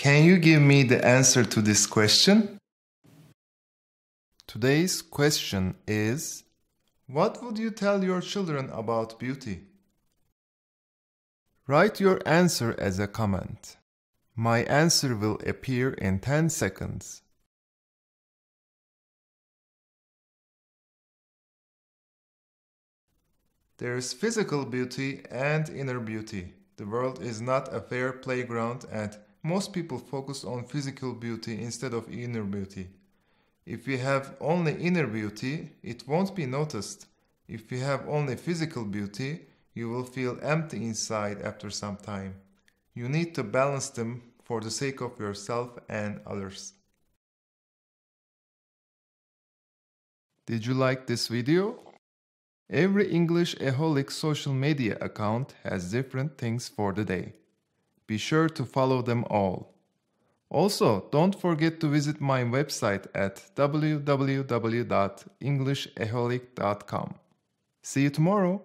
Can you give me the answer to this question? Today's question is What would you tell your children about beauty? Write your answer as a comment. My answer will appear in 10 seconds. There is physical beauty and inner beauty. The world is not a fair playground and most people focus on physical beauty instead of inner beauty. If we have only inner beauty, it won't be noticed. If we have only physical beauty, you will feel empty inside after some time. You need to balance them for the sake of yourself and others. Did you like this video? Every English Eholic social media account has different things for the day. Be sure to follow them all. Also, don't forget to visit my website at www.englishaholic.com. See you tomorrow!